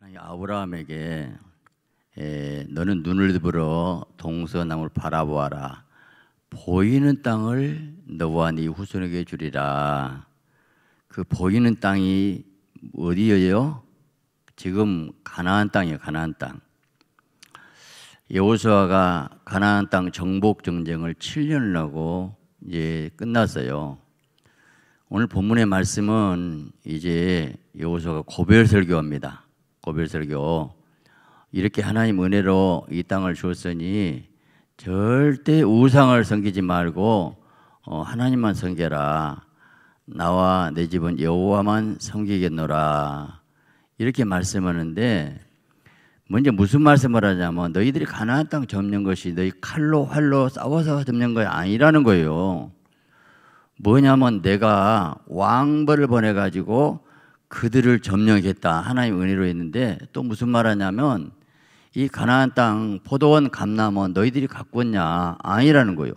하나님 아브라함에게 에, 예, 너는 눈을 들어 동서남을 바라보아라 보이는 땅을 너와 네 후손에게 주리라 그 보이는 땅이 어디예요? 지금 가나안 땅이에요 가나안 땅 여호수아가 가나안 땅 정복 전쟁을 7년을 하고 이제 끝났어요. 오늘 본문의 말씀은 이제 여호수아가 고별 설교합니다. 고별설교 이렇게 하나님 은혜로 이 땅을 주었으니 절대 우상을 섬기지 말고 어, 하나님만 섬겨라 나와 내 집은 여호와만 섬기겠노라 이렇게 말씀하는데 먼저 무슨 말씀을 하냐면 너희들이 가나안 땅 점령 것이 너희 칼로 활로 싸워서 점령 것이 아니라는 거예요. 뭐냐면 내가 왕벌을 보내 가지고 그들을 점령하겠다 하나님 은혜로 했는데 또 무슨 말하냐면 이 가나안 땅 포도원 감나원 너희들이 갖고 냐 아니라는 거요. 예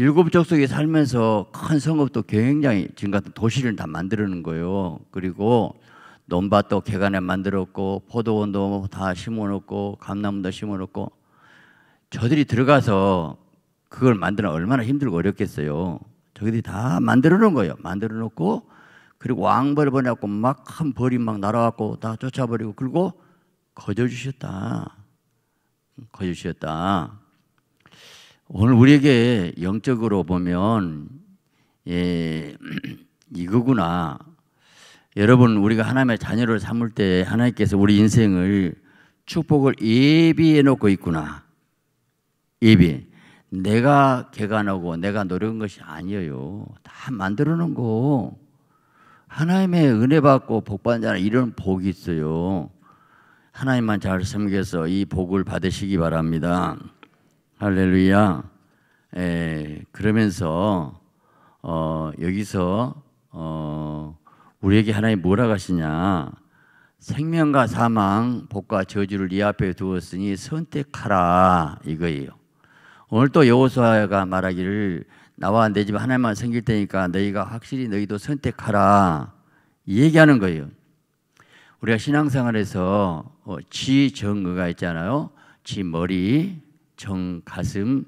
일곱 족속이 살면서 큰 성읍도 굉장히 지금 같은 도시를 다 만드는 거예요. 그리고 논밭도 개간에 만들었고 포도원도 다 심어놓고 감나무도 심어놓고 저들이 들어가서 그걸 만드는 얼마나 힘들고 어렵겠어요. 저들이다 만들어 놓은 거예요. 만들어 놓고 그리고 왕벌을 보내고막 한 벌이 막날아왔고다 쫓아버리고 그리고 거져주셨다거져주셨다 오늘 우리에게 영적으로 보면 예, 이거구나. 여러분 우리가 하나님의 자녀를 삼을 때 하나님께서 우리 인생을 축복을 예비해 놓고 있구나. 예비. 내가 개관하고 내가 노력한 것이 아니에요. 다 만들어 놓은 거. 하나님의 은혜 받고 복 받는 자는 이런 복이 있어요. 하나님만 잘 섬겨서 이 복을 받으시기 바랍니다. 할렐루야. 에, 예, 그러면서 어, 여기서 어, 우리에게 하나님 뭐라 하시냐? 생명과 사망, 복과 저주를 이 네 앞에 두었으니 선택하라 이거예요. 오늘 또 여호수아가 말하기를 나와 내 집 하나만 생길 테니까 너희가 확실히 너희도 선택하라 얘기하는 거예요. 우리가 신앙생활에서 어, 지정의가 있잖아요. 지 머리, 정 가슴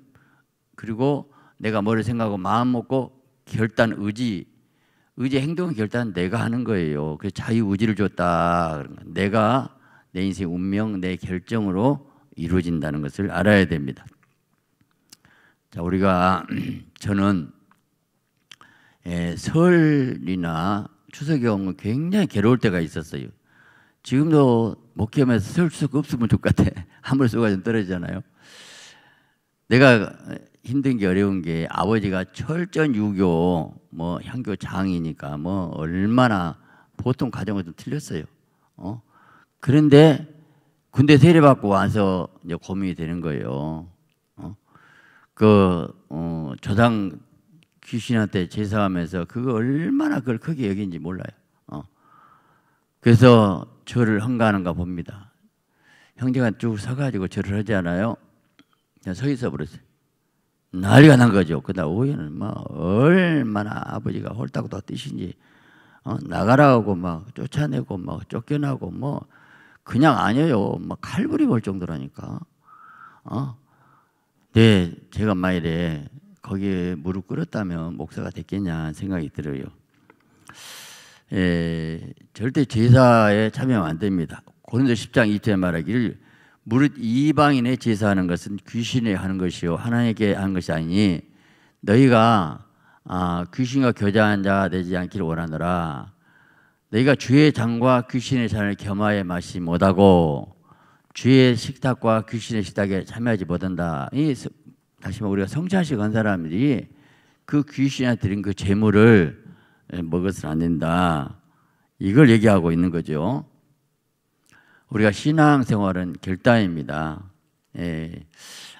그리고 내가 뭐를 생각하고 마음 먹고 결단 의지 의지 행동은 결단 내가 하는 거예요. 그 자유 의지를 줬다. 내가 내 인생 운명 내 결정으로 이루어진다는 것을 알아야 됩니다. 자 우리가 저는 예, 설이나 추석이 오면 굉장히 괴로울 때가 있었어요. 지금도 목기하면서 설 추석 없으면 좋을 것같아 하물쇠가 좀 떨어지잖아요. 내가 힘든 게 어려운 게 아버지가 철전 유교, 뭐 향교 장이니까 뭐 얼마나 보통 가정은 좀 틀렸어요. 어? 그런데 군대 세례받고 와서 이제 고민이 되는 거예요. 그 어, 조상 귀신한테 제사하면서 그거 얼마나 그걸 크게 여긴지 몰라요. 어. 그래서 절을 헝가하는가 봅니다. 형제가 쭉 서가지고 절을 하지 않아요. 그냥 서 있어 버렸어요. 난리가 난 거죠. 그다 오후에는 막 뭐 얼마나 아버지가 홀딱도 뛰신지 어, 나가라고 막 쫓아내고 막 쫓겨나고 뭐 그냥 아니에요. 막 칼부리 볼 정도라니까. 어? 네, 제가 만일에 거기에 무릎 꿇었다면 목사가 됐겠냐 생각이 들어요. 예, 절대 제사에 참여하면 안 됩니다. 고린도 10장 2절에 말하기를 무릇 이방인의 제사하는 것은 귀신에 하는 것이요 하나님께 하는 것이 아니니 너희가 아, 귀신과 교제한 자가 되지 않기를 원하노라 너희가 주의 장과 귀신의 잔을 겸하여 마시 못하고 주의 식탁과 귀신의 식탁에 참여하지 못한다. 이 다시 말 우리가 성찬식 한 사람들이 그 귀신한테 드린 그 재물을 예, 먹어서는 안 된다. 이걸 얘기하고 있는 거죠. 우리가 신앙생활은 결단입니다. 예.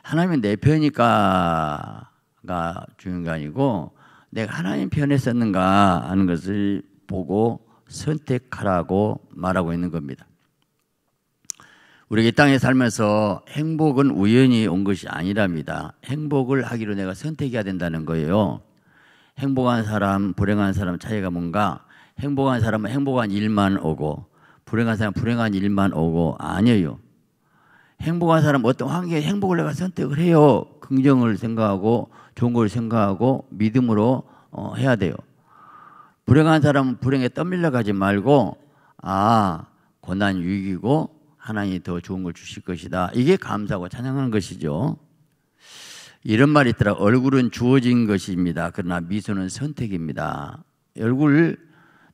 하나님은 내 편이니까가 중요한 게 아니고 내가 하나님 편에 섰는가 하는 것을 보고 선택하라고 말하고 있는 겁니다. 우리가 이 땅에 살면서 행복은 우연히 온 것이 아니랍니다. 행복을 하기로 내가 선택해야 된다는 거예요. 행복한 사람, 불행한 사람 차이가 뭔가 행복한 사람은 행복한 일만 오고 불행한 사람은 불행한 일만 오고 아니에요. 행복한 사람은 어떤 환경에 행복을 내가 선택을 해요. 긍정을 생각하고 좋은 걸 생각하고 믿음으로 어, 해야 돼요. 불행한 사람은 불행에 떠밀려 가지 말고 아, 고난 위기고 하나님이 더 좋은 걸 주실 것이다. 이게 감사고 찬양하는 것이죠. 이런 말이 있더라. 얼굴은 주어진 것입니다. 그러나 미소는 선택입니다. 얼굴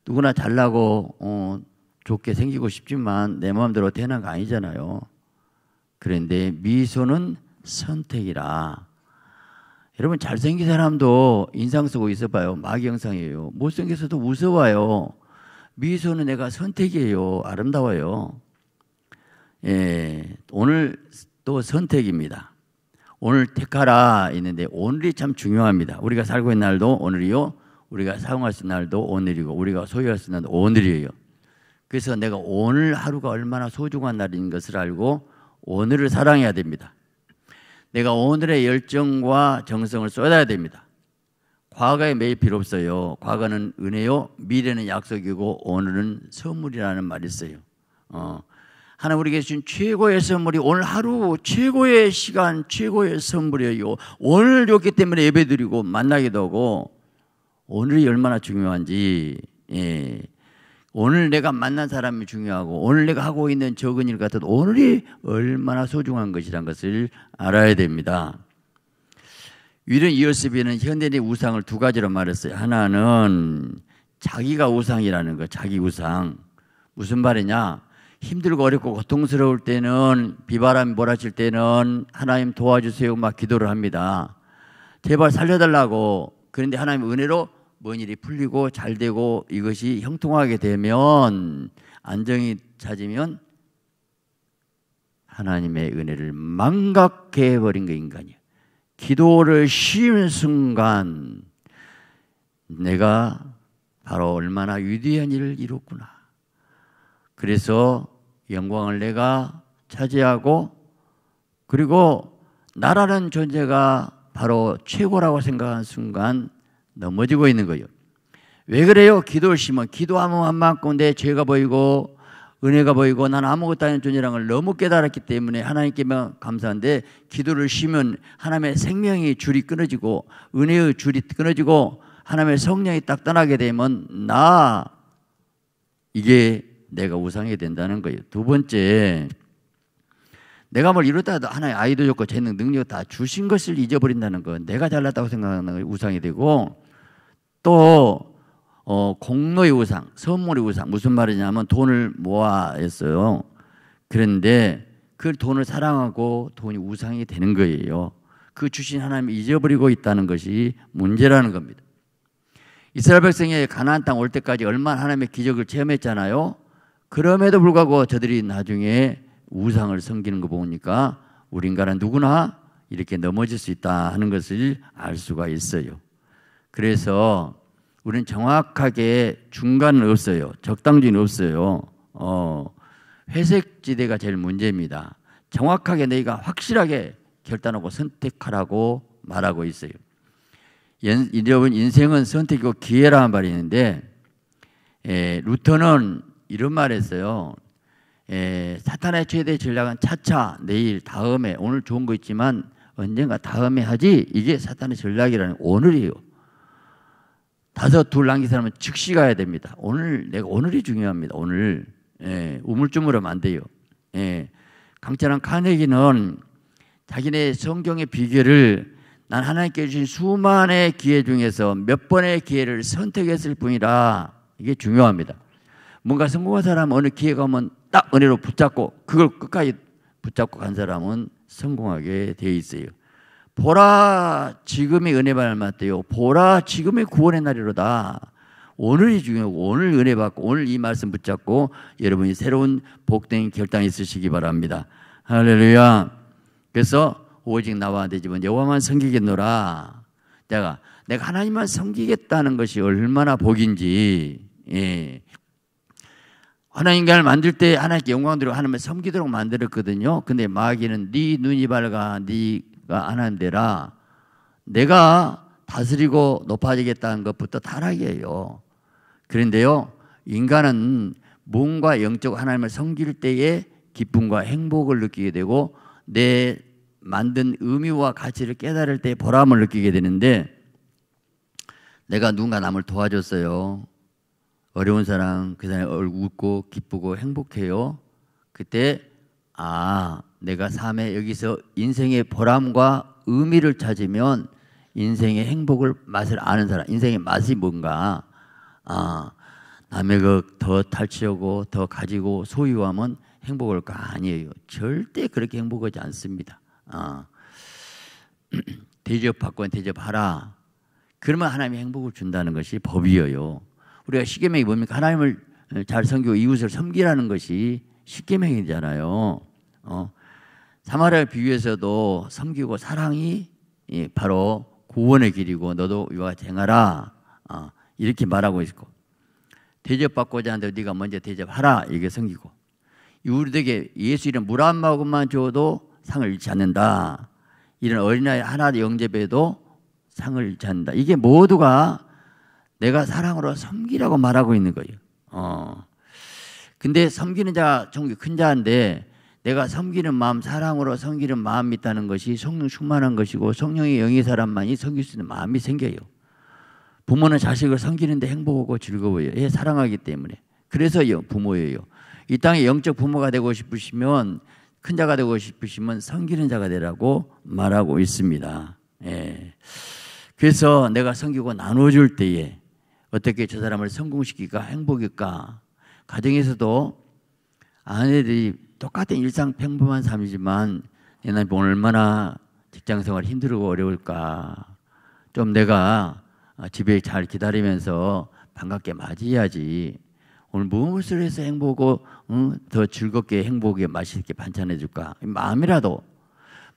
누구나 잘나고 어, 좋게 생기고 싶지만 내 마음대로 되는 거 아니잖아요. 그런데 미소는 선택이라. 여러분 잘생긴 사람도 인상 쓰고 있어봐요. 마귀형상이에요. 못생겨서도 무서워요. 미소는 내가 선택이에요. 아름다워요. 예, 오늘 또 선택입니다. 오늘 택하라 있는데 오늘이 참 중요합니다. 우리가 살고 있는 날도 오늘이요. 우리가 사용할 수 있는 날도 오늘이고 우리가 소유할 수 있는 날도 오늘이에요. 그래서 내가 오늘 하루가 얼마나 소중한 날인 것을 알고 오늘을 사랑해야 됩니다. 내가 오늘의 열정과 정성을 쏟아야 됩니다. 과거에 매일 필요 없어요. 과거는 은혜요, 미래는 약속이고 오늘은 선물이라는 말이 있어요. 어, 하나님 우리에게 주신 최고의 선물이 오늘 하루 최고의 시간, 최고의 선물이에요. 오늘이기 때문에 예배드리고 만나기도 하고 오늘이 얼마나 중요한지 예. 오늘 내가 만난 사람이 중요하고 오늘 내가 하고 있는 적은 일 같은 오늘이 얼마나 소중한 것이란 것을 알아야 됩니다. 위런 이어스비는 현대인의 우상을 두 가지로 말했어요. 하나는 자기가 우상이라는 거, 자기 우상. 무슨 말이냐? 힘들고 어렵고 고통스러울 때는 비바람이 몰아칠 때는 하나님 도와주세요 막 기도를 합니다. 제발 살려달라고 그런데 하나님 은혜로 뭔 일이 풀리고 잘 되고 이것이 형통하게 되면 안정이 찾으면 하나님의 은혜를 망각해 버린 게 인간이야. 기도를 쉬는 순간 내가 바로 얼마나 위대한 일을 이뤘구나. 그래서 영광을 내가 차지하고 그리고 나라는 존재가 바로 최고라고 생각한 순간 넘어지고 있는 거예요. 왜 그래요? 기도를 심어. 기도하면 만큼 내 죄가 보이고 은혜가 보이고 난 아무것도 아닌 존재라는 걸 너무 깨달았기 때문에 하나님께 감사한데 기도를 쉬면 하나님의 생명의 줄이 끊어지고 은혜의 줄이 끊어지고 하나님의 성령이 딱 떠나게 되면 나 이게 내가 우상이 된다는 거예요. 두 번째, 내가 뭘 이뤘다 해도 하나의 아이도 좋고 재능 능력 다 주신 것을 잊어버린다는 거. 내가 잘났다고 생각하는 게 우상이 되고 또 어, 공로의 우상, 선물의 우상. 무슨 말이냐면 돈을 모아 했어요. 그런데 그 돈을 사랑하고 돈이 우상이 되는 거예요. 그 주신 하나님 을 잊어버리고 있다는 것이 문제라는 겁니다. 이스라엘 백성이 가나안 땅 올 때까지 얼마나 하나님의 기적을 체험했잖아요. 그럼에도 불구하고 저들이 나중에 우상을 섬기는 거 보니까 우리 인간은 누구나 이렇게 넘어질 수 있다 하는 것을 알 수가 있어요. 그래서 우리는 정확하게 중간은 없어요. 적당지는 없어요. 어, 회색 지대가 제일 문제입니다. 정확하게 너희가 확실하게 결단하고 선택하라고 말하고 있어요. 여러분 인생은 선택이고 기회라는 말이 있는데 에, 예, 루터는 이런 말했어요. 에, 예, 사탄의 최대 전략은 차차 내일 다음에 오늘 좋은 거 있지만 언젠가 다음에 하지 이게 사탄의 전략이라는 오늘이에요. 다섯 둘 남긴 사람은 즉시 가야 됩니다. 오늘 내가 오늘이 중요합니다. 오늘 예, 우물쭈물하면 안 돼요. 예, 강철한 카네기는 자기네 성경의 비결을 난 하나님께 주신 수많은 기회 중에서 몇 번의 기회를 선택했을 뿐이라 이게 중요합니다. 뭔가 성공한 사람 어느 기회가 오면 딱 은혜로 붙잡고 그걸 끝까지 붙잡고 간 사람은 성공하게 되어 있어요. 보라 지금의 은혜 받을 대요 보라 지금의 구원의 날이로다. 오늘이 중요하고 오늘 은혜 받고 오늘 이 말씀 붙잡고 여러분이 새로운 복된 결단 있으시기 바랍니다. 할렐루야. 그래서 오직 나와 내 집은 여호와만 섬기겠노라. 내가 내가 하나님만 섬기겠다는 것이 얼마나 복인지. 예. 하나님 인간을 만들 때 하나님께 영광 드리고 하나님을 섬기도록 만들었거든요. 근데 마귀는 네 눈이 밝아 네가 하나님 되라. 내가 다스리고 높아지겠다는 것부터 타락이에요. 그런데요. 인간은 몸과 영적 하나님을 섬길 때에 기쁨과 행복을 느끼게 되고 내 만든 의미와 가치를 깨달을 때 보람을 느끼게 되는데 내가 누군가 남을 도와줬어요. 어려운 사람 그 사람이 웃고 기쁘고 행복해요. 그때 아 내가 삶에 여기서 인생의 보람과 의미를 찾으면 인생의 행복을 맛을 아는 사람 인생의 맛이 뭔가 아 남의 것 더 탈취하고 더 가지고 소유하면 행복할 거 아니에요. 절대 그렇게 행복하지 않습니다. 아. 대접받고 대접하라. 그러면 하나님이 행복을 준다는 것이 법이에요. 우리가 십계명이 뭡니까? 하나님을 잘 섬기고 이웃을 섬기라는 것이 십계명이잖아요. 어. 사마리아 비유에서도 섬기고 사랑이 예, 바로 구원의 길이고 너도 이와 행하라 어. 이렇게 말하고 있고 대접받고자 하는 네가 먼저 대접하라 이게 섬기고 우리에게 예수 이름 물한 모금만 줘도 상을 잃지 않는다. 이런 어린아이 하나 영접에도 상을 잃지 않는다. 이게 모두가 내가 사랑으로 섬기라고 말하고 있는 거예요. 어. 근데 섬기는 자, 종교 큰 자인데 내가 섬기는 마음, 사랑으로 섬기는 마음이 있다는 것이 성령 충만한 것이고 성령의 영의 사람만이 섬길 수 있는 마음이 생겨요. 부모는 자식을 섬기는데 행복하고 즐거워요. 예, 사랑하기 때문에. 그래서요, 부모예요. 이 땅에 영적 부모가 되고 싶으시면 큰 자가 되고 싶으시면 섬기는 자가 되라고 말하고 있습니다. 예. 그래서 내가 섬기고 나눠줄 때에 어떻게 저 사람을 성공시킬까 행복일까 가정에서도 아내들이 똑같은 일상 평범한 삶이지만 옛내보편 뭐 얼마나 직장생활 힘들고 어려울까 좀 내가 아, 집에 잘 기다리면서 반갑게 맞이해야지 오늘 뭐 무엇을 해서 행복하고 응? 더 즐겁게 행복하게 맛있게 반찬해 줄까 마음이라도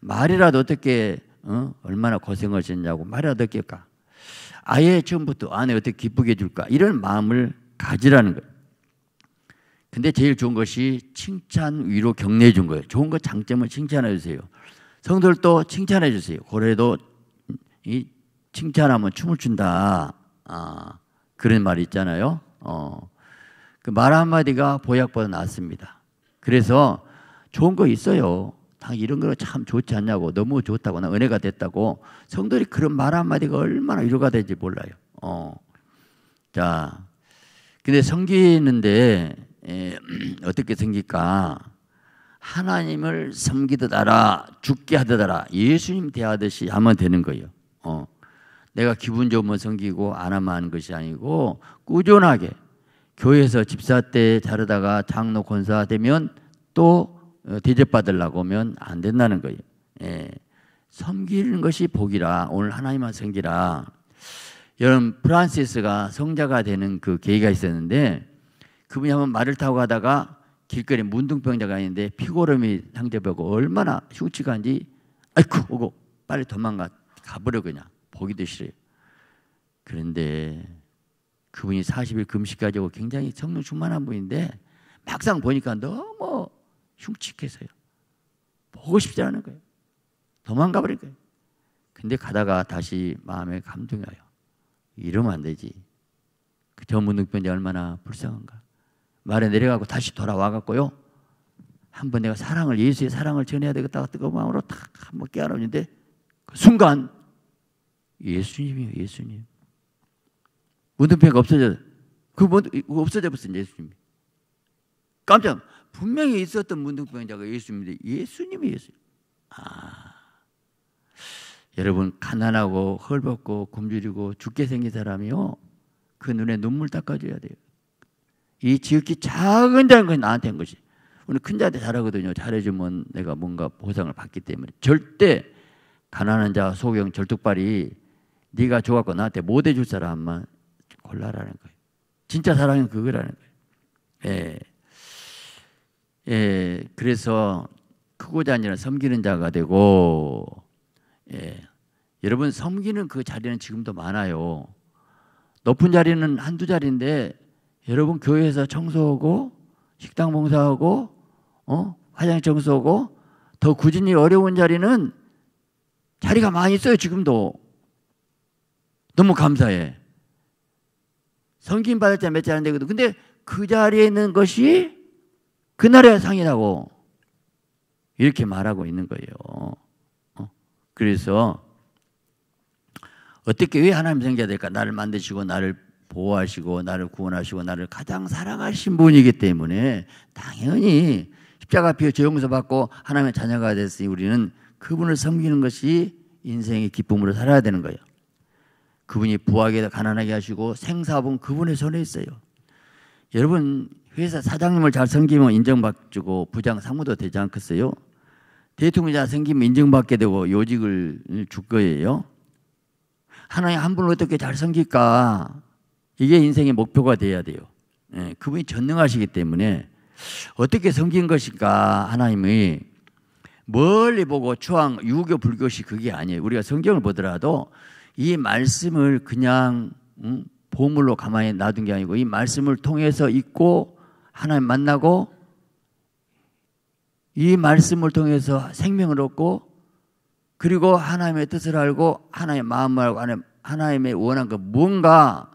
말이라도 어떻게 어? 얼마나 고생하셨냐고 말이라도 어떨까 아예 처음부터 아내 어떻게 기쁘게 해줄까 이런 마음을 가지라는 거예요. 근데 제일 좋은 것이 칭찬 위로 격려해 준 거예요. 좋은 거 장점을 칭찬해 주세요. 성들도 도 칭찬해 주세요. 고래도 이 칭찬하면 춤을 춘다. 아, 그런 말이 있잖아요. 어, 그 말 한마디가 보약보다 낫습니다. 그래서 좋은 거 있어요. 막 아, 이런 거 참 좋지 않냐고 너무 좋다고 나 은혜가 됐다고 성도들이 그런 말 한마디가 얼마나 위로가 되는지 몰라요. 어. 자, 근데 섬기는데 예, 어떻게 생길까? 하나님을 섬기듯 알아 죽게 하듯 알아 예수님 대하듯이 하면 되는 거예요. 어. 내가 기분 좋으면 섬기고 안 하면 하는 것이 아니고 꾸준하게 교회에서 집사 때 자르다가 장로 권사 되면 또 어, 대접받으려고 하면 안 된다는 거예요. 예. 섬기는 것이 복이라 오늘 하나님만 섬기라. 여러분 프란시스가 성자가 되는 그 계기가 있었는데 그분이 한번 말을 타고 가다가 길거리 문둥병자가 있는데 피고름이 상대보고 얼마나 흉측한지 아이쿠 오고 빨리 도망가 가버려 그냥 보기도 싫어요. 그런데 그분이 40일 금식까지 고 굉장히 성령 충만한 분인데 막상 보니까 너무 흉측해서요. 보고 싶지 않은 거예요. 도망가 버릴 거예요. 근데 가다가 다시 마음에 감동이 와요. 이러면 안 되지. 그저 무능변이 얼마나 불쌍한가. 말에 내려가고 다시 돌아와 갖고요. 한번 내가 사랑을 예수의 사랑을 전해야 되겠다 뜨거운 마음으로 탁 한번 깨알나는데그 순간 예수님이요 에 예수님 문득병이 없어져 그 문득, 없어져 버린 예수님 깜짝 분명히 있었던 문둥병자가 예수님인데 예수님이었어 아. 여러분 가난하고 헐벗고 굶주리고 죽게 생긴 사람이요. 그 눈에 눈물 닦아줘야 돼요. 이 지극히 작은 자는 건 나한테 한 것이. 우리 큰 자한테 잘하거든요. 잘해주면 내가 뭔가 보상을 받기 때문에 절대 가난한 자 소경 절뚝발이 네가 줘갖고 나한테 못 해줄 사람만 골라라는 거예요. 진짜 사랑은 그거라는 거예요. 예. 예, 그래서 크고자 아니라 섬기는 자가 되고 예, 여러분 섬기는 그 자리는 지금도 많아요. 높은 자리는 한두 자리인데 여러분 교회에서 청소하고 식당 봉사하고 어? 화장 청소하고 더 꾸준히 어려운 자리는 자리가 많이 있어요 지금도 너무 감사해. 성김 받을 때몇 자리인데 근데 그 자리에 있는 것이 그 나라의 상이라고 이렇게 말하고 있는 거예요. 어? 그래서 어떻게 왜 하나님 생겨야 될까? 나를 만드시고 나를 보호하시고 나를 구원하시고 나를 가장 사랑하신 분이기 때문에 당연히 십자가 피해 저 용서받고 하나님의 자녀가 됐으니 우리는 그분을 섬기는 것이 인생의 기쁨으로 살아야 되는 거예요. 그분이 부하게 가난하게 하시고 생사분 그분의 손에 있어요. 여러분 회사 사장님을 잘 섬기면 인정받고 부장 상무도 되지 않겠어요? 대통령잘 섬기면 인정받게 되고 요직을 줄 거예요. 하나님 한 분을 어떻게 잘 섬길까? 이게 인생의 목표가 돼야 돼요. 예, 그분이 전능하시기 때문에 어떻게 섬긴 것인가 하나님이 멀리 보고 추앙 유교 불교식 그게 아니에요. 우리가 성경을 보더라도 이 말씀을 그냥 음, 보물로 가만히 놔둔 게 아니고 이 말씀을 통해서 읽고 하나님 만나고 이 말씀을 통해서 생명을 얻고 그리고 하나님의 뜻을 알고 하나님의 마음을 알고 하나님의 원한 그 뭔가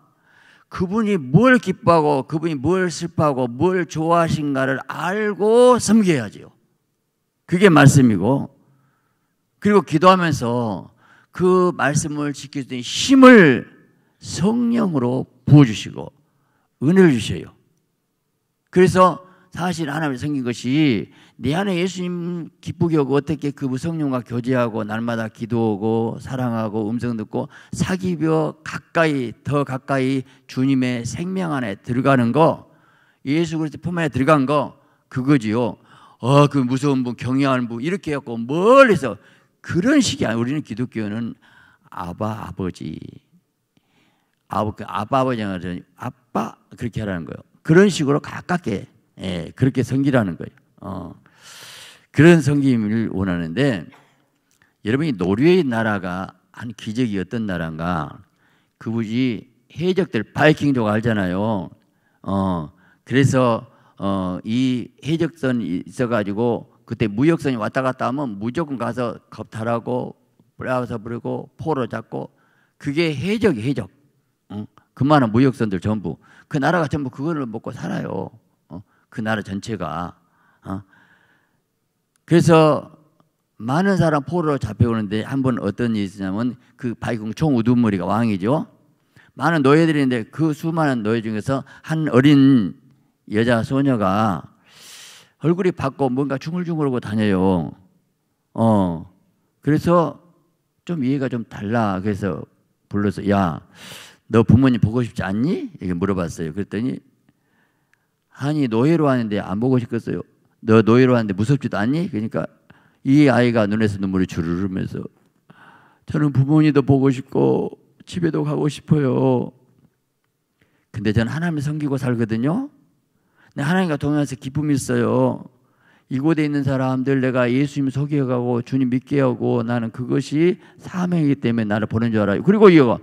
그분이 뭘 기뻐하고 그분이 뭘 슬퍼하고 뭘 좋아하신가를 알고 섬겨야지요. 그게 말씀이고 그리고 기도하면서 그 말씀을 지킬 수 있는 힘을 성령으로 부어주시고 은혜를 주셔요. 그래서 사실 하나님이 생긴 것이 내 안에 예수님 기쁘게 하고 어떻게 그분 성령과 교제하고 날마다 기도하고 사랑하고 음성 듣고 사귀며 가까이 더 가까이 주님의 생명 안에 들어가는 거 예수 그리스도 품 안에 들어간 거 그거지요. 어그 무서운 분 경외하는 분 이렇게 해갖고 멀리서 그런 식이 아니 우리는 기독교는 아바 아버지 아버 그 아빠 아버지 아빠 그렇게 하라는 거예요. 그런 식으로 가깝게 예, 그렇게 섬기라는 거예요. 어, 그런 섬김을 원하는데 여러분이 노르웨이 나라가 한 기적이 어떤 나라인가 그분지 해적들 바이킹도 알잖아요. 어, 그래서 어, 이 해적선 이 있어가지고 그때 무역선이 왔다 갔다 하면 무조건 가서 겁탈하고 브라우서 부르고 포로 잡고 그게 해적이 해적. 응? 그만한 무역선들 전부 그 나라가 전부 뭐 그거를 먹고 살아요. 어? 그 나라 전체가. 어? 그래서 많은 사람 포로로 잡혀오는데 한 번 어떤 일이 있었냐면 그 바이궁 총우두머리가 왕이죠. 많은 노예들이 있는데 그 수많은 노예 중에서 한 어린 여자 소녀가 얼굴이 밝고 뭔가 중얼중얼하고 다녀요. 어. 그래서 좀 이해가 좀 달라. 그래서 불러서 야, 너 부모님 보고 싶지 않니? 이렇게 물어봤어요. 그랬더니 아니 노예로 하는데 안 보고 싶겠어요. 너 노예로 하는데 무섭지도 않니? 그러니까 이 아이가 눈에서 눈물이 주르르면서 저는 부모님도 보고 싶고 집에도 가고 싶어요. 근데 저는 하나님 섬기고 살거든요. 내 하나님과 동행해서 기쁨이 있어요. 이곳에 있는 사람들 내가 예수님 소개하고 주님 믿게 하고 나는 그것이 사명이기 때문에 나를 보낸 줄 알아요. 그리고 이거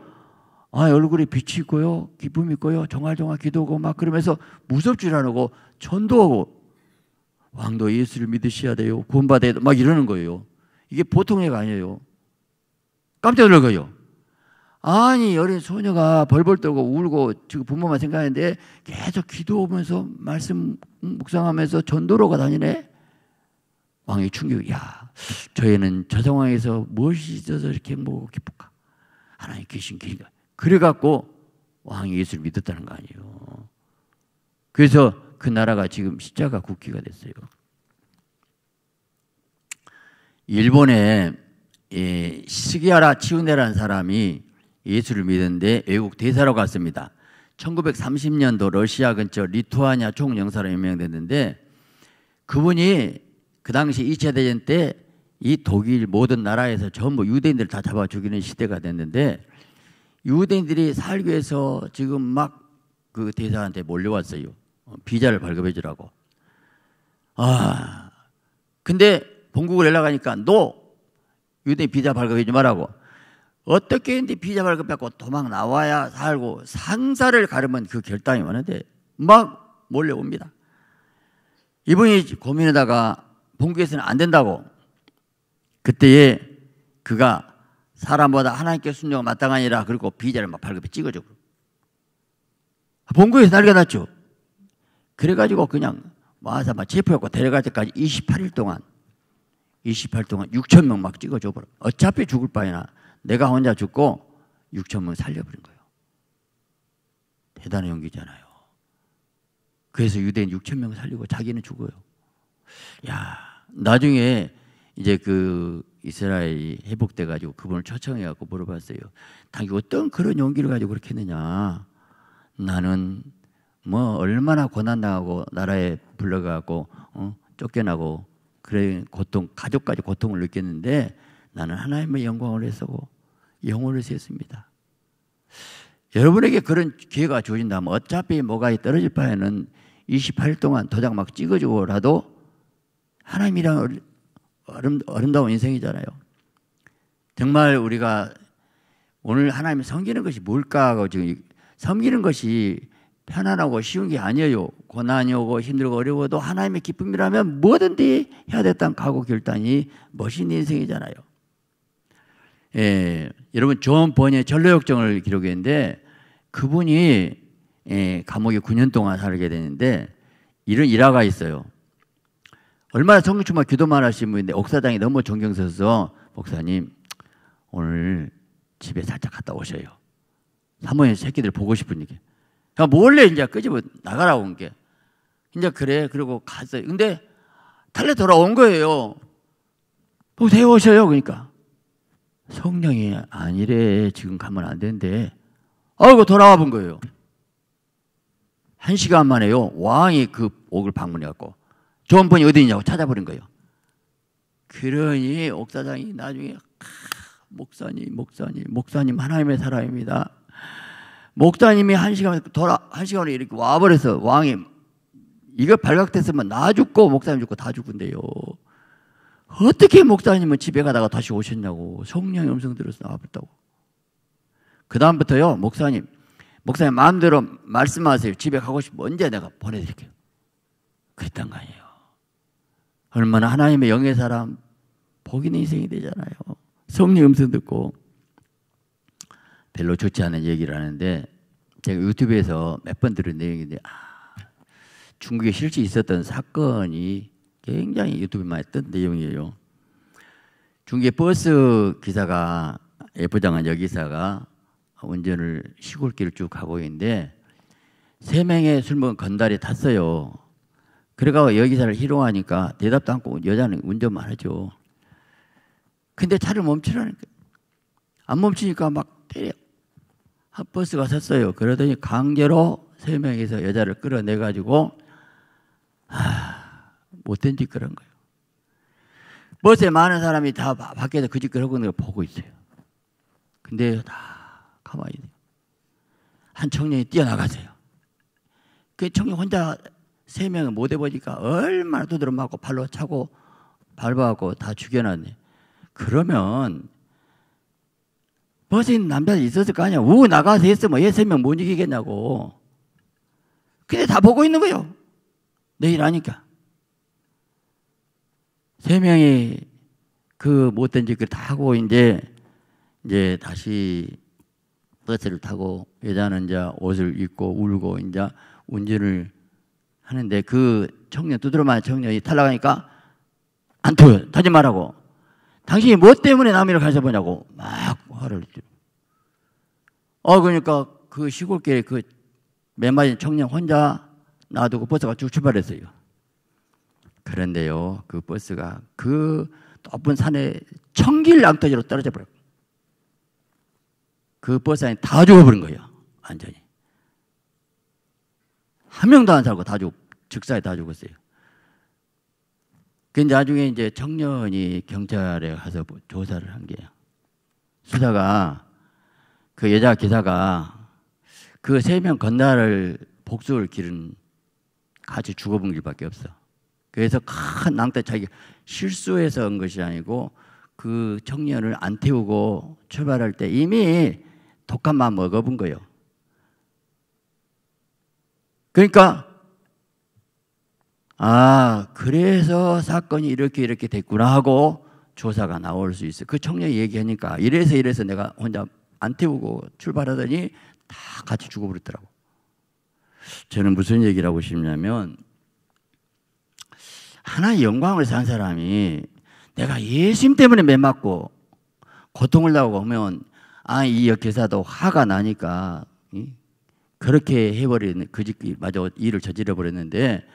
아, 얼굴에 빛이 있고요. 기쁨이 있고요. 정말정말 기도하고 막 그러면서 무섭질 않고 전도하고 왕도 예수를 믿으셔야 돼요. 구원받아야 돼요. 막 이러는 거예요. 이게 보통 의가 아니에요. 깜짝 놀라요. 아니, 어린 소녀가 벌벌 떨고 울고 지금 부모만 생각하는데 계속 기도하면서 말씀 묵상하면서 전도로가 다니네? 왕이 충격, 이 야, 저희는 저 상황에서 무엇이 있어서 이렇게 뭐 기쁠까? 하나님 계신 길이가 그래갖고 왕이 예수를 믿었다는 거 아니에요. 그래서 그 나라가 지금 십자가 국기가 됐어요. 일본에 예, 시기하라 치우네라는 사람이 예수를 믿었는데 외국 대사로 갔습니다. 1930년도 러시아 근처 리투아니아 총영사로 임명됐는데 그분이 그 당시 2차 대전 때 이 독일 모든 나라에서 전부 유대인들 다 잡아 죽이는 시대가 됐는데 유대인들이 살기 위해서 지금 막 그 대사한테 몰려왔어요. 어, 비자를 발급해 주라고. 아, 근데 본국을 연락하니까 너 유대인 비자 발급해 주지 말라고. 어떻게 했는데 비자 발급받고 도망 나와야 살고 상사를 가르면 그 결단이 많은데막 몰려옵니다. 이분이 고민하다가 본국에서는 안 된다고 그때에 그가 사람보다 하나님께 순종 마땅하니라 그리고 비자를 막발급해 찍어줘. 본국에서 날개 가 났죠. 그래가지고 그냥 와서 막 체포했고 데려갈 때까지 28일 동안 28일 동안 6천 명 막 찍어줘 버려. 어차피 죽을 바에나 내가 혼자 죽고 6천 명 살려버린 거예요. 대단한 용기잖아요. 그래서 유대인 6천 명 살리고 자기는 죽어요. 야 나중에 이제 그 이스라엘이 회복돼 가지고 그분을 초청해 갖고 물어봤어요. 당신 어떤 그런 용기를 가지고 그렇게 했느냐? 나는 뭐 얼마나 고난 당하고 나라에 불러가고 어? 쫓겨나고 그래 고통 가족까지 고통을 느꼈는데 나는 하나님의 뭐 영광을 했서고 영혼을 세습니다. 여러분에게 그런 기회가 주어진다면 어차피 뭐가 떨어질 바에는 28일 동안 도장 막 찍어주고라도 하나님이랑 아름, 아름다운 인생이잖아요. 정말 우리가 오늘 하나님 섬기는 것이 뭘까 고 지금 섬기는 것이 편안하고 쉬운 게 아니에요. 고난이 오고 힘들고 어려워도 하나님의 기쁨이라면 뭐든지 해야 됐다는 각오 결단이 멋있는 인생이잖아요. 예, 여러분 존 번의 전로역정을 기록했는데 그분이 예, 감옥에 9년 동안 살게 되는데 이런 일화가 있어요. 얼마나 성경충만 기도만 하신 분인데 옥사장이 너무 존경스러워서 목사님 오늘 집에 살짝 갔다 오셔요. 사모님 새끼들 보고 싶은 얘기. 그러니까 몰래 이제 끄집어 나가라고 한 게. 이제 그래. 그리고 갔어요. 근데 달래 돌아온 거예요. 보세요 오셔요. 그러니까. 성령이 아니래. 지금 가면 안 되는데. 아이고 돌아와 본 거예요. 한 시간 만에요. 왕이 그 옥을 방문해갖고 좋은 분이 어디 있냐고 찾아버린 거예요. 그러니 옥사장이 나중에 목사님, 목사님, 목사님 하나님의 사람입니다. 목사님이 한 시간 돌아 한 시간에 이렇게 와버려서 왕이 이거 발각됐으면 나 죽고 목사님 죽고 다 죽은데요. 어떻게 목사님은 집에 가다가 다시 오셨냐고 성령의 음성 들어서 나와다고그 다음부터요 목사님 목사님 마음대로 말씀하세요. 집에 가고 싶으면 언제 내가 보내드릴게요. 그랬단 거 아니에요. 얼마나 하나님의 영의 사람 복이 인생이 되잖아요. 성령 음성 듣고 별로 좋지 않은 얘기를 하는데 제가 유튜브에서 몇 번 들은 내용인데 아, 중국에 실제 있었던 사건이 굉장히 유튜브에 많이 뜬 내용이에요. 중국의 버스 기사가 예쁘장한 여기사가 운전을 시골길을 쭉 가고 있는데 세 명의 술 먹은 건달이 탔어요. 그래가 여기사를 희롱하니까 대답도 않고 여자는 운전만 하죠. 근데 차를 멈추라니까. 안 멈추니까 막 때려. 핫버스가 아, 섰어요. 그러더니 강제로 세 명에서 여자를 끌어내가지고, 아, 못된 짓 그런 거예요. 버스에 많은 사람이 다 밖에서 그 짓을 하고 있는 걸 보고 있어요. 근데 다 가만히 있어요. 한 청년이 뛰어나가세요. 그 청년 혼자 세 명은 못 해보니까 얼마나 두드러 맞고 발로 차고 밟아갖고다 죽여놨네. 그러면 멋진 남자들 있었을 거 아니야. 우 나가서 했으면 얘 세 명 못 이기겠냐고. 근데 다 보고 있는 거요. 내일 하니까. 세 명이 그 못된 짓을 다 하고 이제 이제 다시 버스를 타고 여자는 이제 옷을 입고 울고 이제 운전을 하는데 그 청년 두드려 맞은 청년이 탈락하니까 안 터요. 타지 말라고. 당신이 뭐 때문에 남이를 가져보냐고 막 화를 냈죠. 어 그러니까 그 시골길에 그 맨마진 청년 혼자 놔두고 버스가 쭉 출발했어요. 그런데요, 그 버스가 그 높은 산에 청길 낭터지로 떨어져 버렸고, 그 버스 안에 다 죽어버린 거예요, 완전히. 한 명도 안 살고 다 죽, 즉사에 다 죽었어요. 그 나중에 이제 청년이 경찰에 가서 뭐 조사를 한게 수사가 그 여자 기사가 그 세 명 건달을 복수를 기른 같이 죽어본 길밖에 없어. 그래서 큰 낭떠 자기 실수해서 한 것이 아니고 그 청년을 안 태우고 출발할 때 이미 독한 맘 먹어본 거예요. 그러니까 아 그래서 사건이 이렇게 이렇게 됐구나 하고 조사가 나올 수 있어. 그 청년이 얘기하니까 이래서 이래서 내가 혼자 안 태우고 출발하더니 다 같이 죽어버렸더라고. 저는 무슨 얘기를 하고 싶냐면 하나의 영광을 산 사람이 내가 예심 때문에 매 맞고 고통을 당하고 오면아이역회사도 화가 나니까 그렇게 해버리는 그 짓기 마저 일을 저질러 버렸는데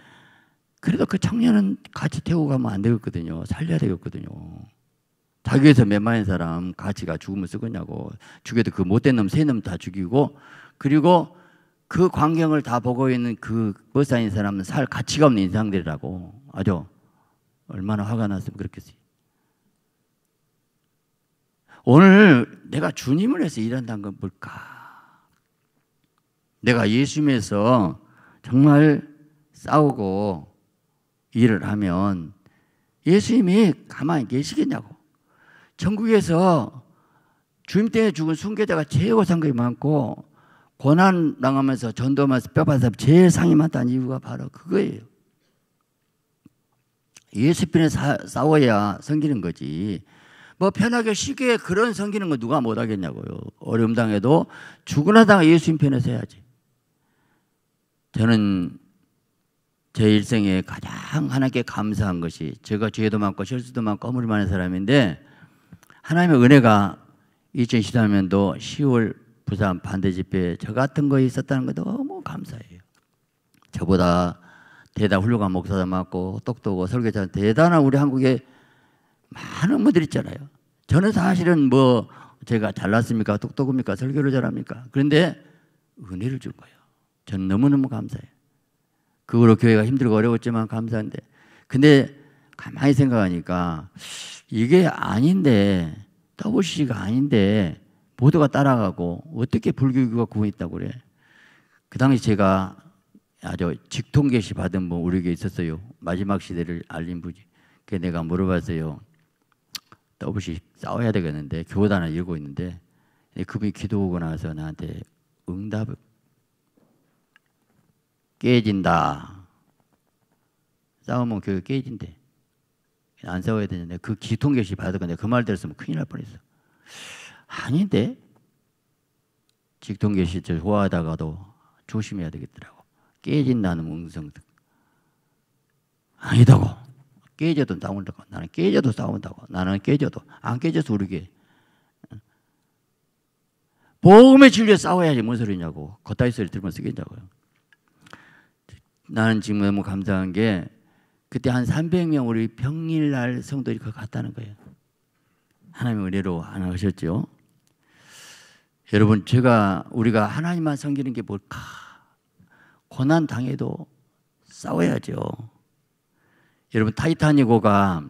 그래도 그 청년은 같이 태우고 가면 안 되겠거든요. 살려야 되겠거든요. 자기에서 몇만인 사람 같이가 죽으면 쓰겠냐고 죽여도 그 못된 놈 세 놈 다 죽이고 그리고 그 광경을 다 보고 있는 그 버스 안인 사람은 살 가치가 없는 인상들이라고 아주 얼마나 화가 났으면 그렇겠어요. 오늘 내가 주님을 해서 일한다는 건 뭘까? 내가 예수님에서 정말 싸우고 일을 하면 예수님이 가만히 계시겠냐고. 천국에서 주님 때문에 죽은 순교자가 최고 상급이 많고 고난 당하면서 전도하면서 뼈받은 사람 제일 상이 많다는 이유가 바로 그거예요. 예수 편에 싸워야 성기는 거지. 뭐 편하게 쉽게 그런 성기는 거 누가 못하겠냐고요. 어려움 당해도 죽으나 당 예수님 편에서 해야지. 저는 제 일생에 가장 하나님께 감사한 것이 제가 죄도 많고 실수도 많고 허물이 많은 사람인데 하나님의 은혜가 2013년도 10월 부산 반대 집회에 저 같은 거에 있었다는 거 너무 감사해요. 저보다 대단 훌륭한 목사도 많고 똑똑하고 설교자 대단한 우리 한국에 많은 분들 있잖아요. 저는 사실은 뭐 제가 잘났습니까? 똑똑합니까? 설교를 잘합니까? 그런데 은혜를 준 거예요. 저는 너무너무 감사해요. 그 후로 교회가 힘들고 어려웠지만 감사한데. 근데 가만히 생각하니까 이게 아닌데, WC가 아닌데, 모두가 따라가고 어떻게 불교교가 구원했다고 그래. 그 당시 제가 아주 직통계시 받은 분 우리에게 있었어요. 마지막 시대를 알린 분이. 그 내가 물어봤어요. WC 싸워야 되겠는데, 교단을 이고 있는데, 그분이 기도하고 나서 나한테 응답 을 깨진다. 싸우면 교회 깨진대. 안 싸워야 되는데 그 기통교시 받았건데 그 말 들었으면 큰일 날 뻔했어. 아닌데 직통교시 호화하다가도 조심해야 되겠더라고. 깨진다는 웅성 아니다고. 깨져도 싸운다고. 나는 깨져도 싸운다고. 나는 깨져도 안 깨져서 우리게. 보험의 진리에 싸워야지 뭔 소리냐고. 겉다리 소리 들으면 쓰겠냐고요. 나는 지금 너무 감사한 게 그때 한 300명 우리 평일날 성도들이 그 갔다는 거예요. 하나님 은혜로 안 하셨죠. 여러분 제가 우리가 하나님만 섬기는 게 뭘까? 고난 당해도 싸워야죠. 여러분 타이타닉호가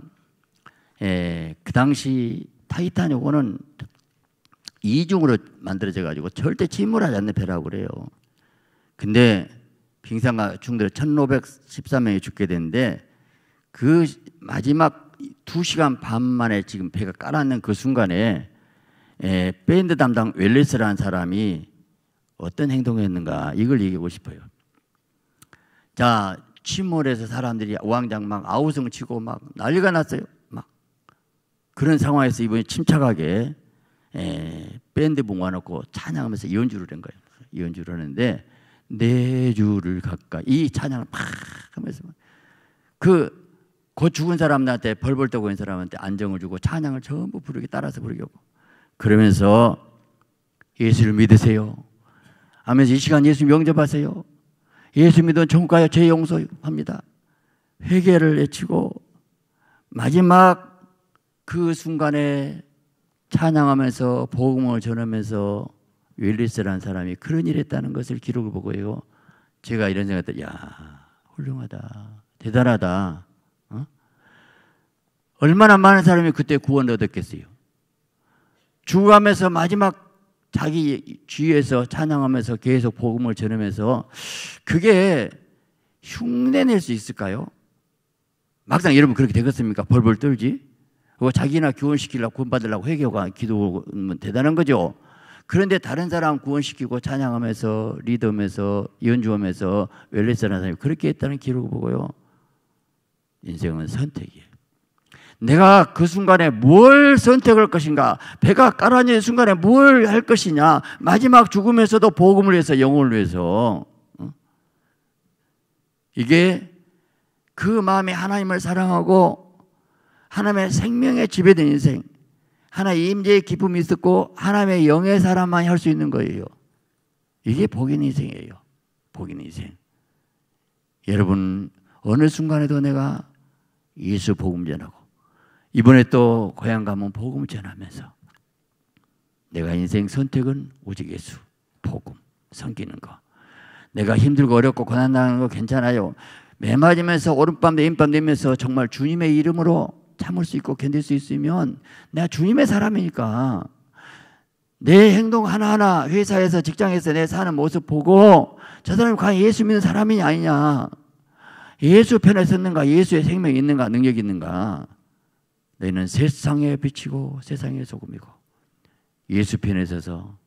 에, 예, 그 당시 타이타닉호는 이중으로 만들어져 가지고 절대 침몰하지 않는 배라고 그래요. 근데 빙상가 중들 1 5 1 3명이 죽게 되는데 그 마지막 2시간 반 만에 지금 배가 깔았는 그 순간에 에, 예, 밴드 담당 웰리스라는 사람이 어떤 행동을 했는가 이걸 얘기하고 싶어요. 자, 침몰해서 사람들이 왕장 막 아우성 치고 막 난리가 났어요. 막 그런 상황에서 이번에 침착하게 에, 예, 밴드 봉아놓고 찬양하면서 연주를 한 거예요. 연주를 하는데 내 주를 가까 이 찬양을 팍 하면서 그 곧 죽은 사람한테 벌벌 떠고 있는 사람한테 안정을 주고 찬양을 전부 부르게 따라서 부르게 하고 그러면서 예수를 믿으세요 하면서 이 시간 예수 명접하세요 예수 믿은 전과가요죄 용서합니다 회개를 외치고 마지막 그 순간에 찬양하면서 복음을 전하면서 윌리스라는 사람이 그런 일을 했다는 것을 기록을 보고요. 제가 이런 생각했다. 야, 훌륭하다. 대단하다. 어? 얼마나 많은 사람이 그때 구원을 얻었겠어요. 죽음에서 마지막 자기 주위에서 찬양하면서 계속 복음을 전하면서 그게 흉내낼 수 있을까요? 막상 여러분 그렇게 되겠습니까? 벌벌 떨지? 그거 자기나 교훈시키려고 구원받으려고 회개가 기도는 대단한 거죠. 그런데 다른 사람 구원시키고 찬양하면서 리듬에서 연주하면서 웰레스라는 사람이 그렇게 했다는 기록을 보고요. 인생은 선택이에요. 내가 그 순간에 뭘 선택할 것인가? 배가 깔아내는 순간에 뭘 할 것이냐? 마지막 죽음에서도 복음을 위해서 영혼을 위해서 어? 이게 그 마음이 하나님을 사랑하고 하나님의 생명에 지배된 인생 하나의 임재의 기쁨이 있었고 하나님의 영의 사람만이 할수 있는 거예요. 이게 복인 인생이에요. 복인 인생. 여러분 어느 순간에도 내가 예수 복음 전하고 이번에 또 고향 가면 복음 전하면서 내가 인생 선택은 오직 예수 복음 섬기는 거. 내가 힘들고 어렵고 고난 당하는 거 괜찮아요. 매 맞으면서 오른밤 내인밤 되면서 정말 주님의 이름으로 참을 수 있고 견딜 수 있으면 내가 주님의 사람이니까 내 행동 하나하나 회사에서 직장에서 내 사는 모습 보고 저 사람이 과연 예수 믿는 사람이 아니냐 예수 편에 섰는가 예수의 생명이 있는가 능력이 있는가 너희는 세상에 비치고 세상에 소금이고 예수 편에 서서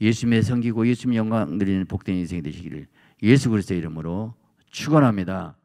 예수님의 성기고 예수님 영광 누리는 복된 인생이 되시기를 예수 그리스도의 이름으로 축원합니다.